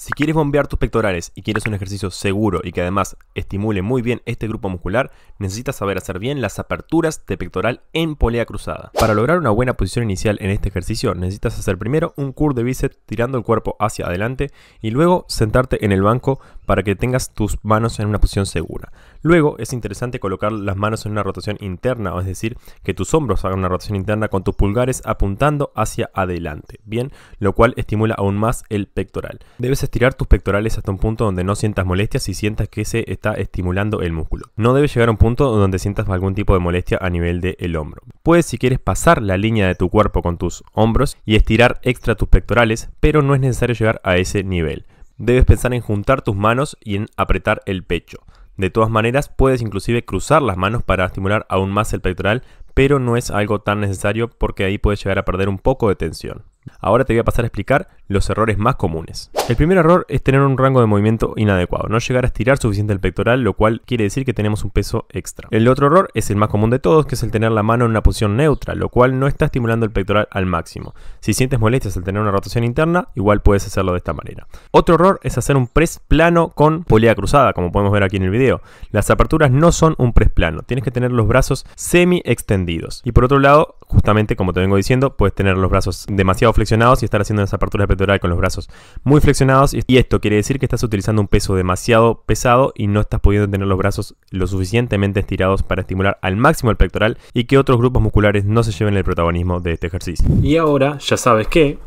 Si quieres bombear tus pectorales y quieres un ejercicio seguro y que además estimule muy bien este grupo muscular, necesitas saber hacer bien las aperturas de pectoral en polea cruzada. Para lograr una buena posición inicial en este ejercicio, necesitas hacer primero un curl de bíceps tirando el cuerpo hacia adelante y luego sentarte en el banco para que tengas tus manos en una posición segura. Luego es interesante colocar las manos en una rotación interna, o es decir, que tus hombros hagan una rotación interna con tus pulgares apuntando hacia adelante, bien, lo cual estimula aún más el pectoral. Debes estirar tus pectorales hasta un punto donde no sientas molestias y sientas que se está estimulando el músculo. No debes llegar a un punto donde sientas algún tipo de molestia a nivel del hombro. Puedes si quieres pasar la línea de tu cuerpo con tus hombros y estirar extra tus pectorales, pero no es necesario llegar a ese nivel. Debes pensar en juntar tus manos y en apretar el pecho. De todas maneras, puedes inclusive cruzar las manos para estimular aún más el pectoral, pero no es algo tan necesario porque ahí puedes llegar a perder un poco de tensión. Ahora te voy a pasar a explicar los errores más comunes. El primer error es tener un rango de movimiento inadecuado, no llegar a estirar suficiente el pectoral, lo cual quiere decir que tenemos un peso extra. El otro error es el más común de todos, que es el tener la mano en una posición neutra, lo cual no está estimulando el pectoral al máximo. Si sientes molestias al tener una rotación interna, igual puedes hacerlo de esta manera. Otro error es hacer un press plano con polea cruzada, como podemos ver aquí en el video. Las aperturas no son un press plano, tienes que tener los brazos semi extendidos. Y por otro lado, justamente como te vengo diciendo, puedes tener los brazos demasiado flexionados y estar haciendo esa apertura pectoral con los brazos muy flexionados. Y esto quiere decir que estás utilizando un peso demasiado pesado y no estás pudiendo tener los brazos lo suficientemente estirados para estimular al máximo el pectoral y que otros grupos musculares no se lleven el protagonismo de este ejercicio. Y ahora ya sabes que